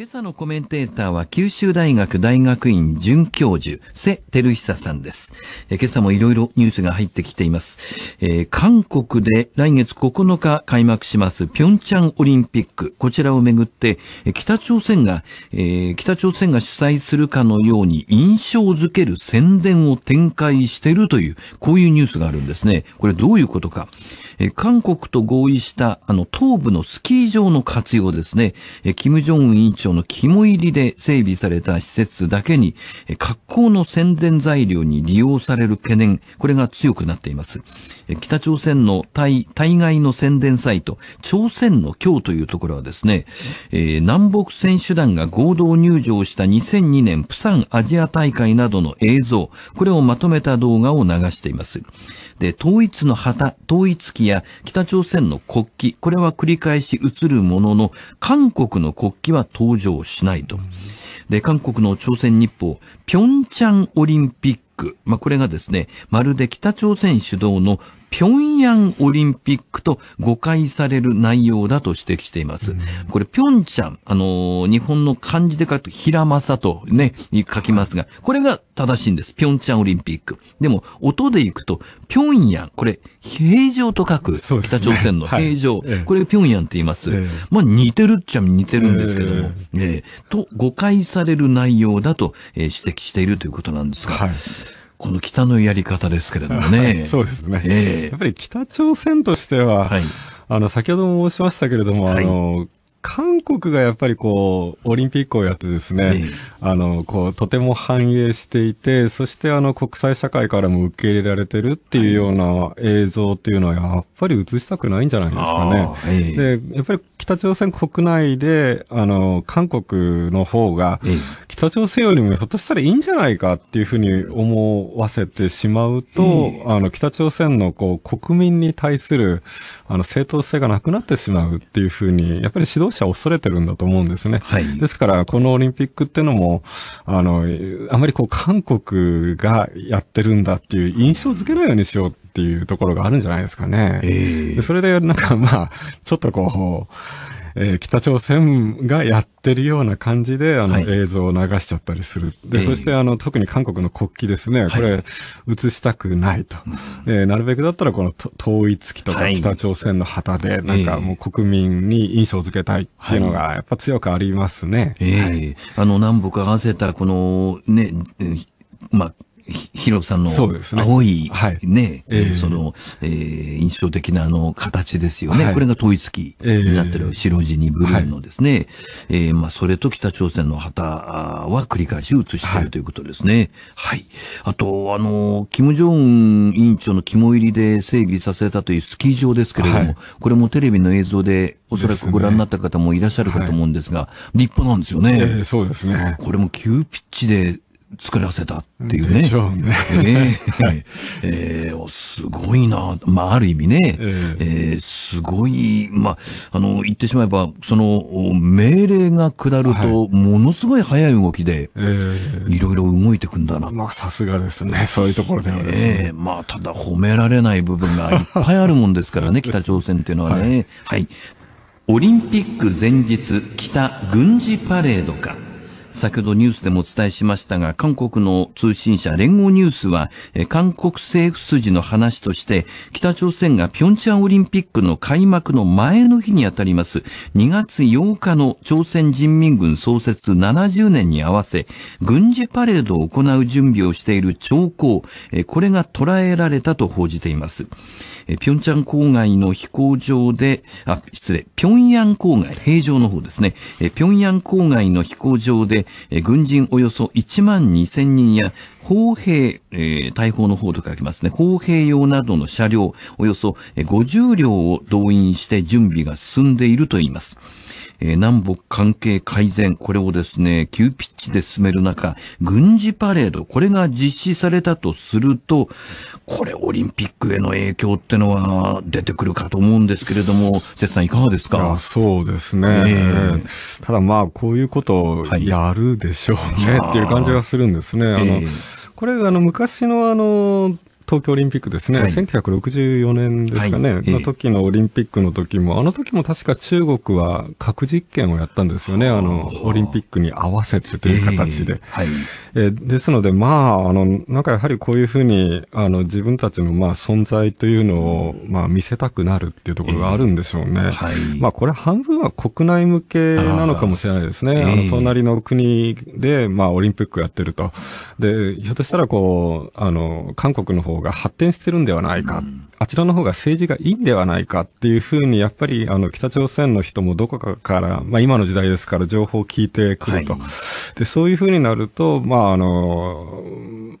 今朝のコメンテーターは九州大学大学院准教授、瀬照久さんです。え今朝もいろいろニュースが入ってきています、えー、韓国で来月9日開幕します平昌オリンピック。こちらをめぐって、北朝鮮が、えー、北朝鮮が主催するかのように印象づける宣伝を展開しているという、こういうニュースがあるんですね。これどういうことか。え韓国と合意したあの東部のスキー場の活用ですね、え金正恩委員長の肝入りで整備された施設だけに、え格好の宣伝材料に利用される懸念、これが強くなっています。え北朝鮮の対対外の宣伝サイト、朝鮮の今日というところはですね、え南北選手団が合同入場した2002年プサンアジア大会などの映像、これをまとめた動画を流しています。で、統一の旗、統一旗や北朝鮮の国旗、これは繰り返し映るものの、韓国の国旗は登場しないと。で、韓国の朝鮮日報、平昌オリンピック、ク。まあ、これがですね、まるで北朝鮮主導の平壌オリンピックと誤解される内容だと指摘しています。これ、平壌、あのー、日本の漢字で書くと平正とね、書きますが、これが正しいんです。平壌オリンピック。でも、音で行くと、平壌、これ、平常と書く、ね、北朝鮮の平常、はい、これ平壌って言います。えー、まあ、似てるっちゃ似てるんですけども、えー、えー、と、誤解される内容だと、え指摘しているということなんですが、はい、この北のやり方ですけれどもね。そうですね、えー、やっぱり北朝鮮としては、はい、あの、先ほども申しましたけれども、はい、あの、韓国がやっぱりこう、オリンピックをやってですね、ねあの、こう、とても繁栄していて、そしてあの、国際社会からも受け入れられてるっていうような映像っていうのは、やっぱり映したくないんじゃないですかね。えー、で、やっぱり北朝鮮国内で、あの、韓国の方が、えー北朝鮮よりもひょっとしたらいいんじゃないかっていうふうに思わせてしまうと、あの、北朝鮮のこう、国民に対する、あの、正当性がなくなってしまうっていうふうに、やっぱり指導者は恐れてるんだと思うんですね。はい。ですから、このオリンピックってのも、あの、あまりこう、韓国がやってるんだっていう印象づけないようにしようっていうところがあるんじゃないですかね。えー、それで、なんかまあ、ちょっとこう、えー、北朝鮮がやってるような感じで、あの、映像を流しちゃったりする。で、そして、あの、特に韓国の国旗ですね、これ、映したくないと。はい、えー、なるべくだったら、この統一旗とか北朝鮮の旗で、なんかもう国民に印象づけたいっていうのが、やっぱ強くありますね。ええー、あの、南北合わせた、この、ね、まあ、ろさんの青いね、その、えー、印象的なあの形ですよね。はい、これが統一旗になってる白地にブルーのですね、はい、えー、まあ、それと北朝鮮の旗は繰り返し写しているということですね。はい。はい、あと、あの、金正恩委員長の肝入りで整備させたというスキー場ですけれども、これもテレビの映像でおそらくご覧になった方もいらっしゃるかと思うんですが、すね、立派なんですよね。えー、そうですね。これも急ピッチで作らせたっていうね。でしょうね。えー、えー、すごいな。まあ、ある意味ね、えー、えー、すごい、まあ、あの、言ってしまえば、その、命令が下ると、ものすごい早い動きで、いろいろ動いてくんだな。えー、まあ、さすがですね。そういうところではですね。えー、まあ、ただ褒められない部分がいっぱいあるもんですからね、北朝鮮っていうのはね。はい、はい。オリンピック前日、北軍事パレードか。先ほどニュースでもお伝えしましたが、韓国の通信社連合ニュースは、韓国政府筋の話として、北朝鮮が平昌オリンピックの開幕の前の日にあたります、2月8日の朝鮮人民軍創設70年に合わせ、軍事パレードを行う準備をしている兆候、これが捉えられたと報じています。平昌郊外の飛行場で、あ、失礼、平壌郊外、平常の方ですね、平壌郊外の飛行場で、軍人およそ1万2000人や、砲兵、えー、大砲の方と書きますね。砲兵用などの車両、およそ50両を動員して準備が進んでいるといいます。えー、南北関係改善、これをですね、急ピッチで進める中、軍事パレード、これが実施されたとすると、これオリンピックへの影響ってのは出てくるかと思うんですけれども、節さんいかがですかそうですね、えー、ただまあ、こういうことをやるでしょうね、はい、っていう感じがするんですね。あの、えー、これ、あの、昔のあの、東京オリンピックですね、はい、1964年ですかね、はい、の時のオリンピックの時も、あの時も確か中国は核実験をやったんですよね、あの、オリンピックに合わせてという形で。はい、えですので、まあ、あの、なんかやはりこういうふうに、あの、自分たちの、まあ、存在というのを、まあ、見せたくなるっていうところがあるんでしょうね。はい、まあ、これ半分は国内向けなのかもしれないですね。あの、隣の国で、まあ、オリンピックやってると。で、ひょっとしたらこう、あの、韓国の方が発展してるんではないかあちらの方が政治がいいんではないかっていうふうに、やっぱりあの北朝鮮の人もどこかから、まあ今の時代ですから情報を聞いてくると。はい、で、そういうふうになると、まああの、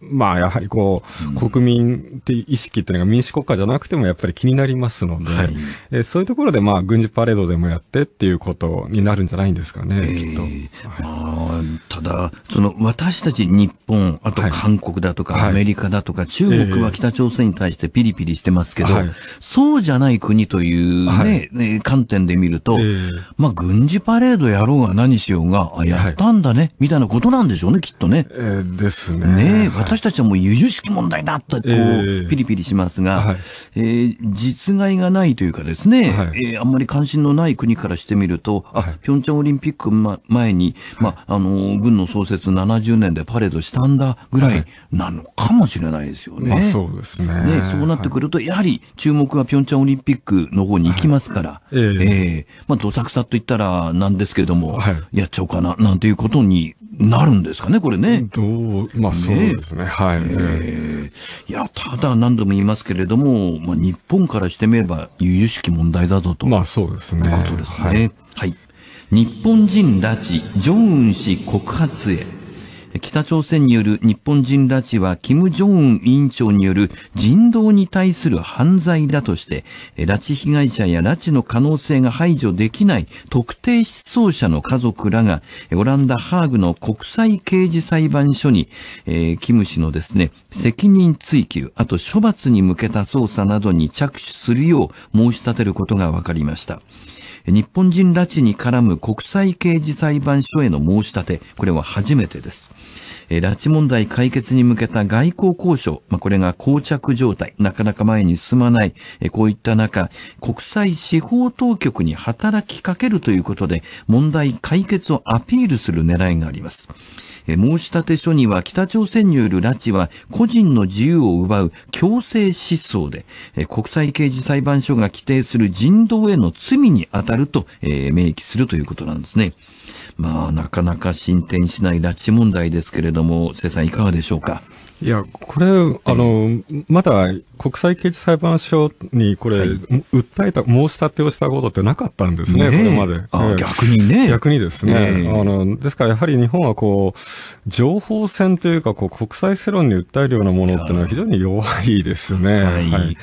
まあやはりこう、国民って意識っていうのが民主国家じゃなくてもやっぱり気になりますので、はい、えそういうところでまあ軍事パレードでもやってっていうことになるんじゃないんですかね、えー、きっと。はい、ただ、その私たち日本、あと韓国だとか、アメリカだとか、中国は北朝鮮に対してピリピリしてますますけど、はい、そうじゃない国というね、はい、観点で見ると、えー、まあ軍事パレードやろうが何しようが、あ、やったんだね、はい、みたいなことなんでしょうね、きっとね。えー、ですね。ね私たちはもう由々しき問題だって、こう、ピリピリしますが、はい、えー、実害がないというかですね、はい、えー、あんまり関心のない国からしてみると、あ、ピョンチャンオリンピック、ま、前に、まあ、あの、軍の創設70年でパレードしたんだぐらいなのかもしれないですよね。まあ、そうですね。ね、そうなってくると、やはり注目はピョンチャンオリンピックの方に行きますから、ええまあ、どさくさと言ったらなんですけれども、はい、やっちゃおうかな、なんていうことになるんですかね、これね。どう、まあそうですね、ねはい。えー、いや、ただ何度も言いますけれども、まあ日本からしてみれば、由々しき問題だぞと。まあそうですね。ということですね。はい、はい。日本人拉致、ジョンウン氏告発へ。北朝鮮による日本人拉致は、金正恩委員長による人道に対する犯罪だとして、拉致被害者や拉致の可能性が排除できない特定失踪者の家族らが、オランダ・ハーグの国際刑事裁判所に、えー、キム氏のですね、責任追及、あと処罰に向けた捜査などに着手するよう申し立てることが分かりました。日本人拉致に絡む国際刑事裁判所への申し立て、これは初めてです。拉致問題解決に向けた外交交渉、まあ、これが膠着状態、なかなか前に進まない、こういった中、国際司法当局に働きかけるということで、問題解決をアピールする狙いがあります。申し立て書には北朝鮮による拉致は個人の自由を奪う強制失踪で、国際刑事裁判所が規定する人道への罪に当たると、え明記するということなんですね。まあ、なかなか進展しない拉致問題ですけれども、生さんいかがでしょうか。いや、これ、あの、まだ国際刑事裁判所にこれ、はい、訴えた、申し立てをしたことってなかったんですね、ねこれまで、逆にね。逆にですね、ねあの。ですからやはり日本はこう、情報戦というかこう、国際世論に訴えるようなものっていうのは非常に弱いですよね。はい、はい。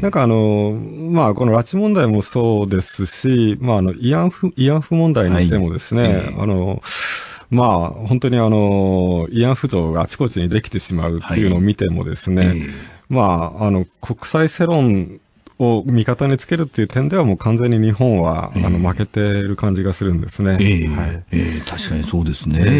なんかあの、まあ、この拉致問題もそうですし、まあ、あの、慰安婦、慰安婦問題にしてもですね、はい、あの、まあ、本当にあの、慰安婦像があちこちにできてしまうっていうのを見てもですね、はい、まあ、あの、国際世論を味方につけるっていう点ではもう完全に日本は、えー、あの負けてる感じがするんですね。えー、はい、えー、確かにそうですね。え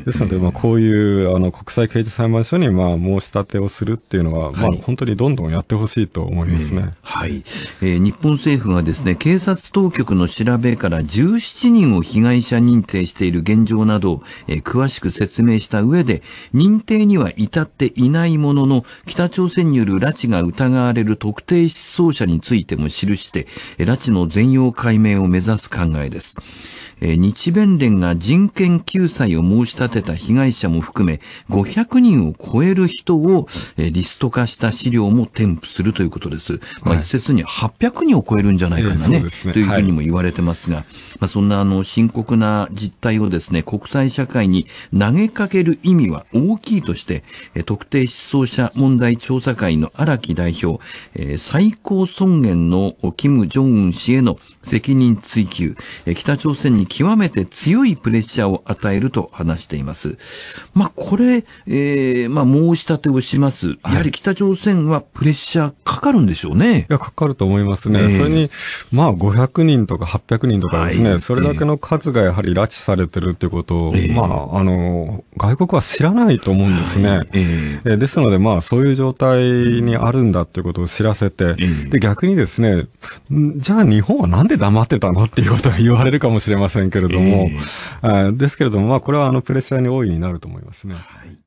ー、ですので、まあ、こういうあの国際刑事裁判所にまあ申し立てをするっていうのは、はい、まあ、本当にどんどんやってほしいと思いますね。はい、えー、日本政府はですね、警察当局の調べから17人を被害者認定している現状などを、えー、詳しく説明した上で、認定には至っていないものの、北朝鮮による拉致が疑われる特定失踪者についても記して、拉致の全容解明を目指す考えです。え日弁連が人権救済を申し立てた被害者も含め、500人を超える人を、えリスト化した資料も添付するということです。まあ、一説に800人を超えるんじゃないかなね、というふうにも言われてますが、まあ、そんなあの深刻な実態をですね、国際社会に投げかける意味は大きいとして、え特定失踪者問題調査会の荒木代表、え最高尊厳の金正恩氏への責任追及、え北朝鮮に極めて強いプレッシャーを与えると話しています。まあ、これ、えー、まあ、申し立てをします。やはり北朝鮮はプレッシャーかかるんでしょうね。いや、かかると思いますね。えー、それに、まあ、500人とか800人とかですね、はい、それだけの数がやはり拉致されてるっていうことを、えー、まあ、あの、外国は知らないと思うんですね。はい、えー、ですので、まあ、そういう状態にあるんだっていうことを知らせて、で、逆にですね、じゃあ日本はなんで黙ってたのっていうことは言われるかもしれませんせんけれども、えー、ですけれども、まあ、これはあのプレッシャーに大いになると思いますね。はい